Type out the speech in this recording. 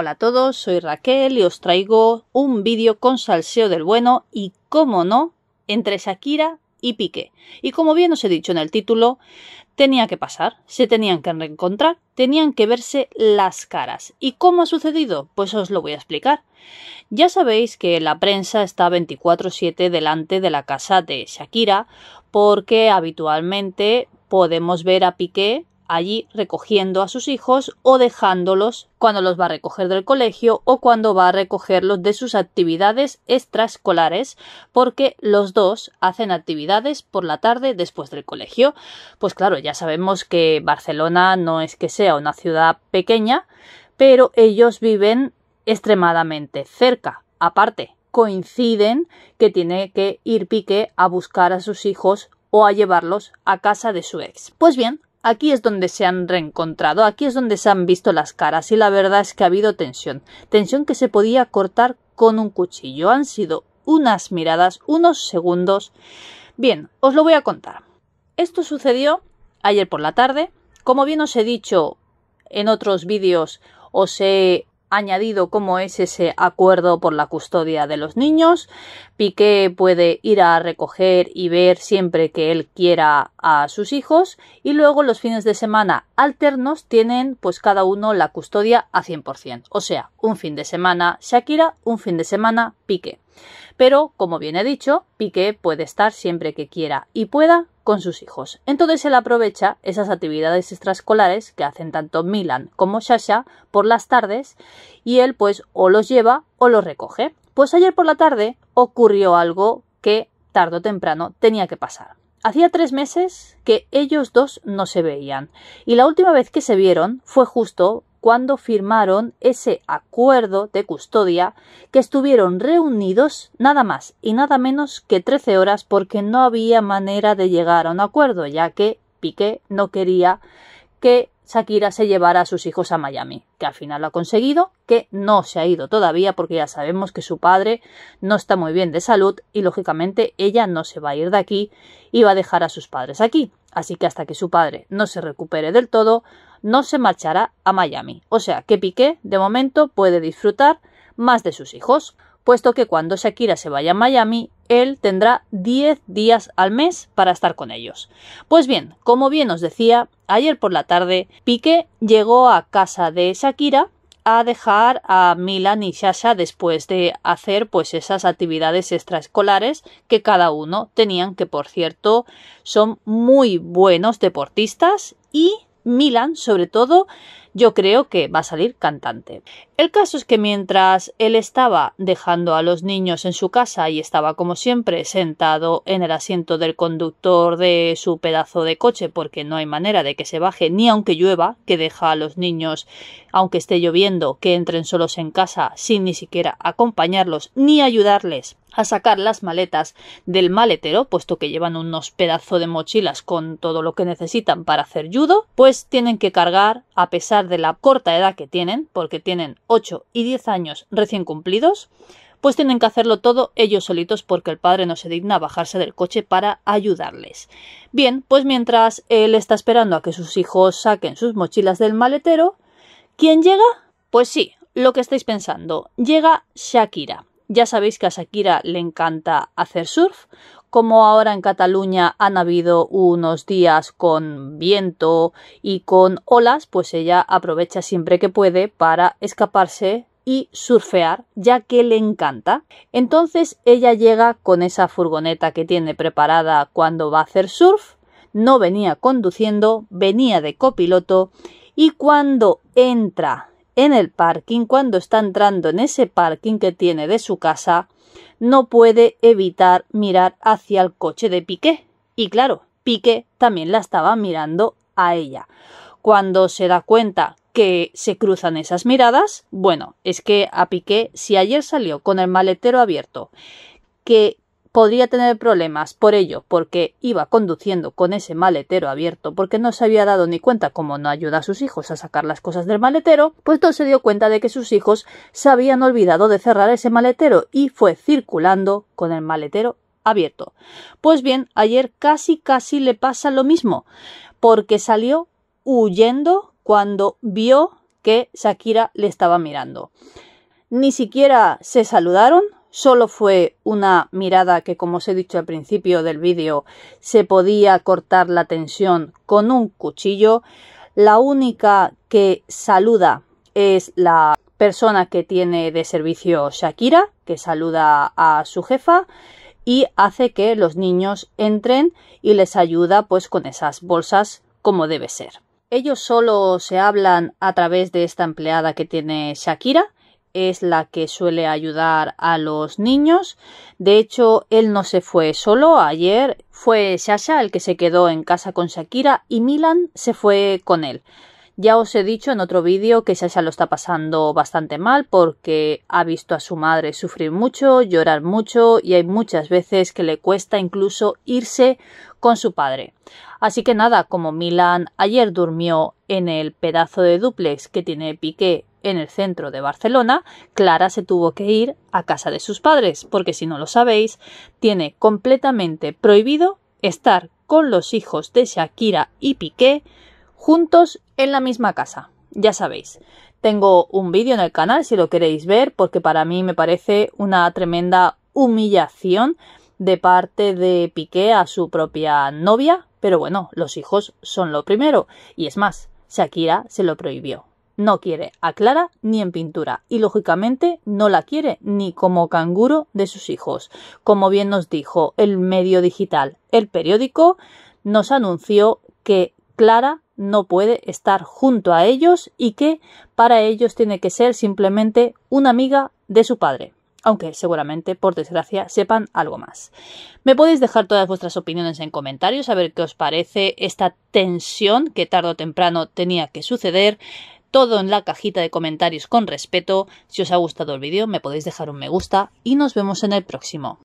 Hola a todos, soy Raquel y os traigo un vídeo con salseo del bueno y, cómo no, entre Shakira y Piqué. Y como bien os he dicho en el título, tenía que pasar, se tenían que reencontrar, tenían que verse las caras. ¿Y cómo ha sucedido? Pues os lo voy a explicar. Ya sabéis que la prensa está 24/7 delante de la casa de Shakira porque habitualmente podemos ver a Piqué allí recogiendo a sus hijos o dejándolos cuando los va a recoger del colegio o cuando va a recogerlos de sus actividades extraescolares porque los dos hacen actividades por la tarde después del colegio. Pues claro, ya sabemos que Barcelona no es que sea una ciudad pequeña, pero ellos viven extremadamente cerca. Aparte, coinciden que tiene que ir Pique a buscar a sus hijos o a llevarlos a casa de su ex. Pues bien, Aquí es donde se han reencontrado, aquí es donde se han visto las caras y la verdad es que ha habido tensión, tensión que se podía cortar con un cuchillo. Han sido unas miradas, unos segundos. Bien, os lo voy a contar. Esto sucedió ayer por la tarde. Como bien os he dicho en otros vídeos, os he añadido como es ese acuerdo por la custodia de los niños. Piqué puede ir a recoger y ver siempre que él quiera a sus hijos y luego los fines de semana alternos tienen pues cada uno la custodia a 100%. O sea, un fin de semana Shakira, un fin de semana Piqué. Pero, como bien he dicho, Piqué puede estar siempre que quiera y pueda con sus hijos. Entonces él aprovecha esas actividades extraescolares que hacen tanto Milan como Sasha por las tardes y él pues o los lleva o los recoge. Pues ayer por la tarde ocurrió algo que tarde o temprano tenía que pasar. Hacía tres meses que ellos dos no se veían y la última vez que se vieron fue justo cuando firmaron ese acuerdo de custodia que estuvieron reunidos nada más y nada menos que 13 horas porque no había manera de llegar a un acuerdo, ya que Piqué no quería que Shakira se llevara a sus hijos a Miami, que al final lo ha conseguido, que no se ha ido todavía porque ya sabemos que su padre no está muy bien de salud y lógicamente ella no se va a ir de aquí y va a dejar a sus padres aquí. Así que hasta que su padre no se recupere del todo, no se marchará a Miami. O sea que Piqué, de momento, puede disfrutar más de sus hijos, puesto que cuando Shakira se vaya a Miami, él tendrá 10 días al mes para estar con ellos. Pues bien, como bien os decía, ayer por la tarde Piqué llegó a casa de Shakira a dejar a Milan y Sasha después de hacer pues esas actividades extraescolares que cada uno tenían que por cierto son muy buenos deportistas y Milan, sobre todo, yo creo que va a salir cantante. El caso es que mientras él estaba dejando a los niños en su casa y estaba como siempre sentado en el asiento del conductor de su pedazo de coche porque no hay manera de que se baje ni aunque llueva, que deja a los niños aunque esté lloviendo que entren solos en casa sin ni siquiera acompañarlos ni ayudarles a sacar las maletas del maletero, puesto que llevan unos pedazos de mochilas con todo lo que necesitan para hacer judo, pues tienen que cargar, a pesar de la corta edad que tienen, porque tienen 8 y 10 años recién cumplidos, pues tienen que hacerlo todo ellos solitos porque el padre no se digna bajarse del coche para ayudarles. Bien, pues mientras él está esperando a que sus hijos saquen sus mochilas del maletero, ¿quién llega? Pues sí, lo que estáis pensando, llega Shakira. Ya sabéis que a Shakira le encanta hacer surf, como ahora en Cataluña han habido unos días con viento y con olas, pues ella aprovecha siempre que puede para escaparse y surfear, ya que le encanta. Entonces ella llega con esa furgoneta que tiene preparada cuando va a hacer surf, no venía conduciendo, venía de copiloto y cuando entra en el parking, cuando está entrando en ese parking que tiene de su casa, no puede evitar mirar hacia el coche de Piqué. Y claro, Piqué también la estaba mirando a ella. Cuando se da cuenta que se cruzan esas miradas, bueno, es que a Piqué, si ayer salió con el maletero abierto, que podría tener problemas por ello, porque iba conduciendo con ese maletero abierto, porque no se había dado ni cuenta cómo no ayuda a sus hijos a sacar las cosas del maletero, pues no se dio cuenta de que sus hijos se habían olvidado de cerrar ese maletero y fue circulando con el maletero abierto. Pues bien, ayer casi casi le pasa lo mismo, porque salió huyendo cuando vio que Shakira le estaba mirando. Ni siquiera se saludaron, solo fue una mirada que, como os he dicho al principio del vídeo, se podía cortar la tensión con un cuchillo. La única que saluda es la persona que tiene de servicio Shakira, que saluda a su jefa y hace que los niños entren y les ayuda pues con esas bolsas como debe ser. Ellos solo se hablan a través de esta empleada que tiene Shakira es la que suele ayudar a los niños. De hecho, él no se fue solo. Ayer fue Sasha el que se quedó en casa con Shakira y Milan se fue con él. Ya os he dicho en otro vídeo que Sasha lo está pasando bastante mal porque ha visto a su madre sufrir mucho, llorar mucho y hay muchas veces que le cuesta incluso irse con su padre. Así que nada, como Milan ayer durmió en el pedazo de duplex que tiene Piqué en el centro de Barcelona, Clara se tuvo que ir a casa de sus padres, porque si no lo sabéis, tiene completamente prohibido estar con los hijos de Shakira y Piqué juntos en la misma casa. Ya sabéis, tengo un vídeo en el canal si lo queréis ver, porque para mí me parece una tremenda humillación de parte de Piqué a su propia novia, pero bueno, los hijos son lo primero. Y es más, Shakira se lo prohibió. No quiere a Clara ni en pintura y lógicamente no la quiere ni como canguro de sus hijos. Como bien nos dijo el medio digital, el periódico nos anunció que Clara no puede estar junto a ellos y que para ellos tiene que ser simplemente una amiga de su padre aunque seguramente, por desgracia, sepan algo más. Me podéis dejar todas vuestras opiniones en comentarios, a ver qué os parece esta tensión que tarde o temprano tenía que suceder. Todo en la cajita de comentarios con respeto. Si os ha gustado el vídeo, me podéis dejar un me gusta y nos vemos en el próximo.